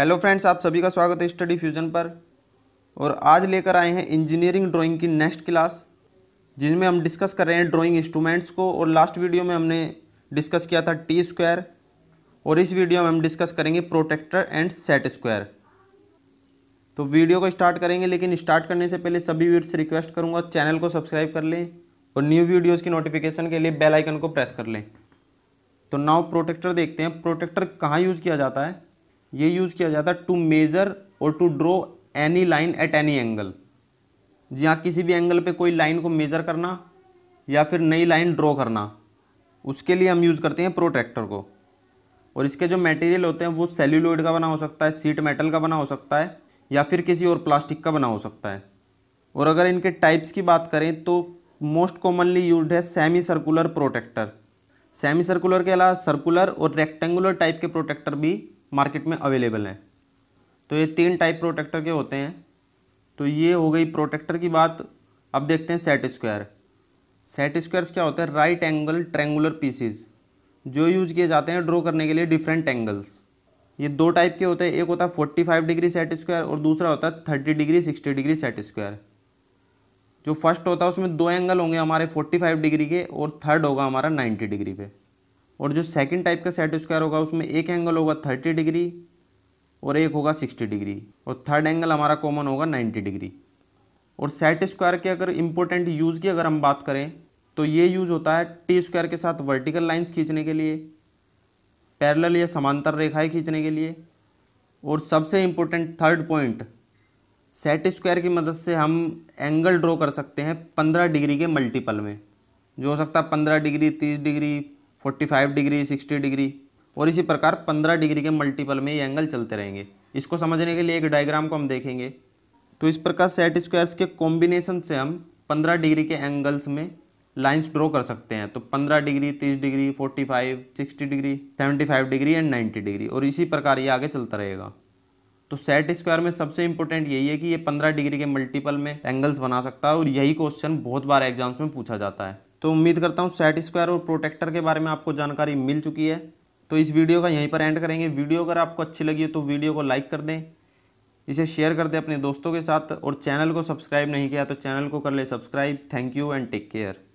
hello friends आप सभी का स्वागत है स्टडी फ्यूजन पर और आज लेकर आए हैं इंजीनियरिंग ड्राइंग की नेक्स्ट क्लास जिसमें हम डिस्कस कर रहे हैं ड्राइंग इंस्ट्रूमेंट्स को और लास्ट वीडियो में हमने डिस्कस किया था टी स्क्वायर और इस वीडियो में हम डिस्कस करेंगे प्रोटेक्टर एंड सेट स्क्वायर तो वीडियो को स्टार्ट करेंगे लेकिन स्टार्ट करने से पहले सभी व्यूर्स से रिक्वेस्ट करूँगा चैनल को सब्सक्राइब कर लें और न्यू वीडियोज़ की नोटिफिकेशन के लिए बेलाइकन को प्रेस कर लें तो नाव प्रोटेक्टर देखते हैं प्रोटेक्टर कहाँ यूज़ किया जाता है ये यूज़ किया जाता है टू मेज़र और to draw any line at any angle जी हाँ किसी भी एंगल पे कोई लाइन को मेज़र करना या फिर नई लाइन ड्रॉ करना उसके लिए हम यूज़ करते हैं प्रोट्रैक्टर को और इसके जो मटेरियल होते हैं वो सेल्यूलोइड का बना हो सकता है सीट मेटल का बना हो सकता है या फिर किसी और प्लास्टिक का बना हो सकता है और अगर इनके टाइप्स की बात करें तो मोस्ट कॉमनली यूज है semi circular protractor semi circular के अलावा सर्कुलर और रेक्टेंगुलर टाइप के प्रोटेक्टर भी मार्केट में अवेलेबल हैं तो ये तीन टाइप प्रोटेक्टर के होते हैं तो ये हो गई प्रोटेक्टर की बात अब देखते हैं सेट स्क्वायर सेट स्क्वायर्स क्या होते हैं राइट एंगल ट्रेंगुलर पीसीज जो यूज किए जाते हैं ड्रॉ करने के लिए डिफरेंट एंगल्स ये दो टाइप के होते हैं एक होता है forty five degree set square और दूसरा होता है thirty degree sixty degree set square जो फर्स्ट होता है उसमें दो एंगल होंगे हमारे फोर्टी फाइव डिग्री के और थर्ड होगा हमारा नाइन्टी डिग्री पे और जो सेकंड टाइप का सेट स्क्वायर होगा उसमें एक एंगल होगा थर्टी डिग्री और एक होगा सिक्सटी डिग्री और थर्ड एंगल हमारा कॉमन होगा नाइन्टी डिग्री और सेट स्क्वायर के अगर इम्पोर्टेंट यूज़ की अगर हम बात करें तो ये यूज़ होता है टी स्क्वायर के साथ वर्टिकल लाइंस खींचने के लिए पैरेलल या समांतर रेखाएं खींचने के लिए और सबसे important third point set square की मदद से हम एंगल ड्रॉ कर सकते हैं पंद्रह डिग्री के मल्टीपल में जो हो सकता है पंद्रह डिग्री तीस डिग्री 45 डिग्री 60 डिग्री और इसी प्रकार 15 डिग्री के मल्टीपल में ये एंगल चलते रहेंगे इसको समझने के लिए एक डायग्राम को हम देखेंगे तो इस प्रकार सेट स्क्वायर्स के कॉम्बिनेशन से हम 15 डिग्री के एंगल्स में लाइंस ड्रॉ कर सकते हैं तो 15 degree 30 degree 45, 60 degree 75 degree and 90 degree और इसी प्रकार ये आगे चलता रहेगा तो सेट स्क्वायर में सबसे इंपॉर्टेंट यही है कि ये 15 डिग्री के मल्टीपल में एंगल्स बना सकता है और यही क्वेश्चन बहुत बार एग्जाम्स में पूछा जाता है तो उम्मीद करता हूँ सेट स्क्वायर और प्रोटेक्टर के बारे में आपको जानकारी मिल चुकी है तो इस वीडियो का यहीं पर एंड करेंगे वीडियो अगर आपको अच्छी लगी हो तो वीडियो को लाइक कर दें इसे शेयर कर दें अपने दोस्तों के साथ और चैनल को सब्सक्राइब नहीं किया तो चैनल को कर ले subscribe thank you and take care